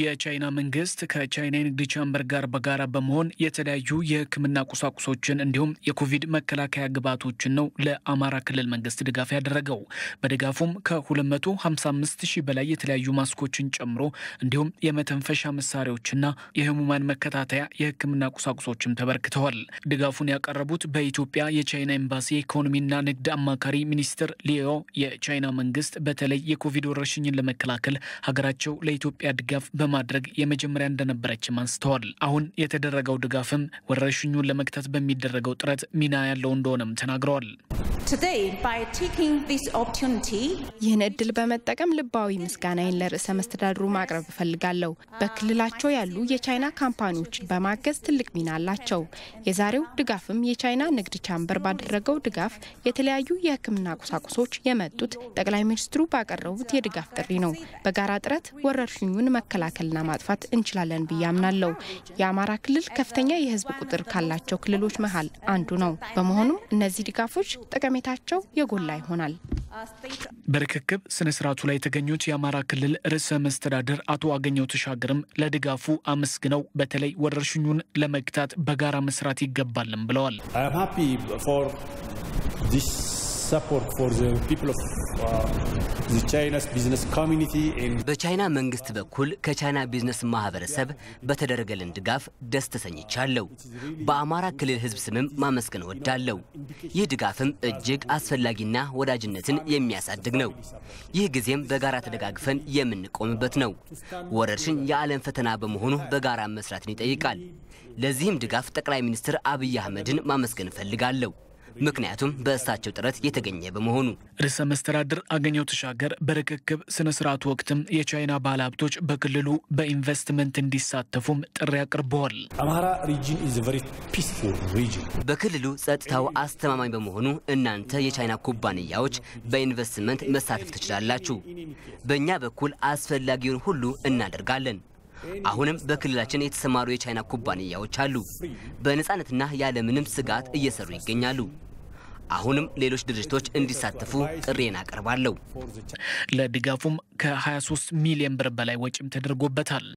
የቻይና መንግስት ከቻይና የንግድ ቻምበር ጋር በጋራ በመሆን የተለያዩ የሕክምና ቁሳቁሶችን እንዲሁም የኮቪድ መከላከያ ግብዓቶችን ነው ለአማራ ክልል መንግስት ድጋፍ ያደረገው። በድጋፉም ከ255 ሺህ በላይ የተለያዩ ማስኮችን ጨምሮ እንዲሁም የመተንፈሻ መሳሪያዎችና የህሙማን መከታተያ የሕክምና ቁሳቁሶችም ተበርክተዋል። ድጋፉን ያቀረቡት በኢትዮጵያ የቻይና ኤምባሲ የኢኮኖሚና ንግድ አማካሪ ሚኒስትር ሊዮ የቻይና መንግስት በተለይ የኮቪድ ወረርሽኝን ለመከላከል ሀገራቸው ለኢትዮጵያ ድጋፍ በማድረግ የመጀመሪያ እንደነበረችም አንስተዋል። አሁን የተደረገው ድጋፍም ወረርሽኙን ለመግታት በሚደረገው ጥረት ሚና ያለው እንደሆነም ተናግረዋል። ይህን እድል በመጠቀም ልባዊ ምስጋናዬን ለርዕሰ መስተዳድሩ ማቅረብ እፈልጋለሁ። በክልላቸው ያሉ የቻይና ካምፓኒዎችን በማገዝ ትልቅ ሚና አላቸው። የዛሬው ድጋፍም የቻይና ንግድ ቻምበር ባደረገው ድጋፍ የተለያዩ የሕክምና ቁሳቁሶች የመጡት ጠቅላይ ሚኒስትሩ ባቀረቡት የድጋፍ ጥሪ ነው። በጋራ ጥረት ወረርሽኙን መከላከልና ማጥፋት እንችላለን ብዬ አምናለሁ። የአማራ ክልል ከፍተኛ የህዝብ ቁጥር ካላቸው ክልሎች መሀል አንዱ ነው። በመሆኑም እነዚህ ድጋፎች ጠቀሜታቸው የጎላ ይሆናል። በርክክብ ስነ ስርዓቱ ላይ የተገኙት የአማራ ክልል ርዕሰ መስተዳደር አቶ አገኘው ተሻገርም ለድጋፉ አመስግነው በተለይ ወረርሽኙን ለመግታት በጋራ መስራት ይገባልም ብለዋል። በቻይና መንግስት በኩል ከቻይና ቢዝነስ ማህበረሰብ በተደረገልን ድጋፍ ደስ ተሰኝቻለሁ። በአማራ ክልል ህዝብ ስምም ማመስገን ወዳለሁ። ይህ ድጋፍም እጅግ አስፈላጊና ወዳጅነትን የሚያሳድግ ነው። ይህ ጊዜም በጋራ ተደጋግፈን የምንቆምበት ነው። ወረርሽኝ የዓለም ፈተና በመሆኑ በጋራ መስራትን ይጠይቃል። ለዚህም ድጋፍ ጠቅላይ ሚኒስትር አብይ አህመድን ማመስገን እፈልጋለሁ። ምክንያቱም በእሳቸው ጥረት የተገኘ በመሆኑ። ርዕሰ መስተዳድር አገኘው ተሻገር በርክክብ ስነ ስርዓቱ ወቅትም የቻይና ባለሀብቶች በክልሉ በኢንቨስትመንት እንዲሳተፉም ጥሪ አቅርበዋል። በክልሉ ጸጥታው አስተማማኝ በመሆኑ እናንተ የቻይና ኩባንያዎች በኢንቨስትመንት መሳተፍ ትችላላችሁ። በእኛ በኩል አስፈላጊውን ሁሉ እናደርጋለን። አሁንም በክልላችን የተሰማሩ የቻይና ኩባንያዎች አሉ። በነፃነትና ያለምንም ስጋት እየሰሩ ይገኛሉ። አሁንም ሌሎች ድርጅቶች እንዲሳተፉ ጥሬን አቀርባለሁ። ለድጋፉም ከ23 ሚሊዮን ብር በላይ ወጪም ተደርጎበታል።